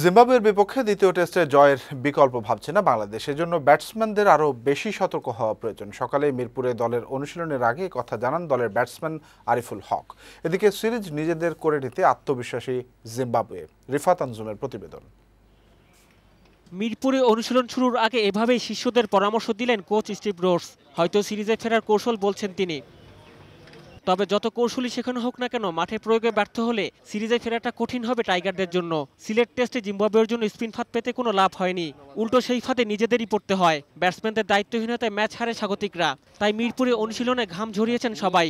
জিম্বাবুয়ের বিপক্ষে দ্বিতীয় টেস্টে জয়ের বিকল্প ভাবছে না বাংলাদেশ জন্য ব্যাটসম্যানদের আরও বেশি সতর্ক হওয়া প্রয়োজন সকালে মিরপুরে দলের অনুশীলনের আগে কথা জানান দলের ব্যাটসম্যান আরিফুল হক এদিকে সিরিজ নিজেদের করে নিতে আত্মবিশ্বাসী জিম্বাবুয়ে রিফাত আনজুমের প্রতিবেদন মিরপুরে অনুশীলন শুরুর আগে এভাবেই শিষ্যদের পরামর্শ দিলেন কোচ স্টিভ রোডস হয়তো সিরিজে ফেরার কৌশল বলছেন তিনি তবে যত কৌশলই শেখানো হোক না কেন মাঠে প্রয়োগে ব্যর্থ হলে সিরিজে ফেরাটা কঠিন হবে টাইগারদের জন্য সিলেট টেস্টে জিম্বাবুয়ের জন্য স্পিন ফাঁদ পেতে কোনো লাভ হয়নি উল্টো সেই ফাঁদে নিজেদেরই পড়তে হয় ব্যাটসম্যানদের দায়িত্বহীনতায় ম্যাচ হারে স্বাগতিকরা তাই মিরপুরে অনুশীলনে ঘাম ঝরিয়েছেন সবাই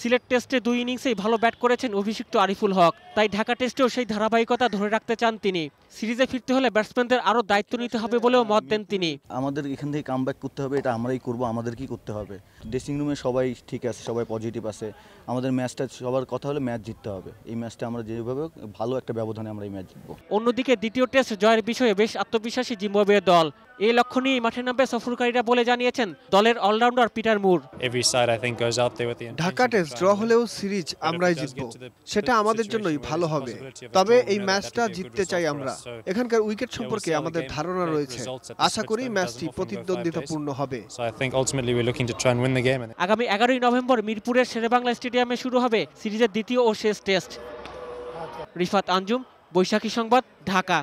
সিলেট টেস্টে দুই ইনিংসেই ভালো ব্যাট করেছেন অভিষিক্ত আরিফুল হক তাই ঢাকা টেস্টেও সেই ধারাবাহিকতা ধরে রাখতে চান তিনি সিরিজে ফিরতে হলে ব্যাটসম্যানদের আরও দায়িত্ব নিতে হবে বলেও মত দেন তিনি আমাদের এখান থেকে কাম করতে হবে এটা আমরাই করবো কি করতে হবে ড্রেসিং রুমে সবাই ঠিক আছে সবাই পজিটিভ আছে আমাদের ম্যাচটা সবার কথা হলে ম্যাচ জিততে হবে এই ম্যাচটা আমরা যেভাবে ভালো একটা ব্যবধানে আমরা এই ম্যাচ জিতবো অন্যদিকে দ্বিতীয় টেস্ট জয়ের বিষয়ে বেশ আত্মবিশ্বাসী জিম্বাবুয়ে দল এই লক্ষ্য নিয়ে মাঠে নামবে সফরকারীরা বলে জানিয়েছেন দলের allrounder Peter Moor Dhaka test draw হলেও সিরিজ আমরাই জিতব সেটা আমাদের জন্যই ভালো হবে তবে এই ম্যাচটা জিততে চাই আমরা এখানকার উইকেট সম্পর্কে আমাদের ধারণা রয়েছে আশা করি ম্যাচটি প্রতিদ্বন্দ্বিতাপূর্ণ হবে আগামী এগারোই নভেম্বর মিরপুরের শেরেবাংলা স্টেডিয়ামে শুরু হবে সিরিজের দ্বিতীয় ও শেষ টেস্ট রিফাত আঞ্জুম বৈশাখী সংবাদ ঢাকা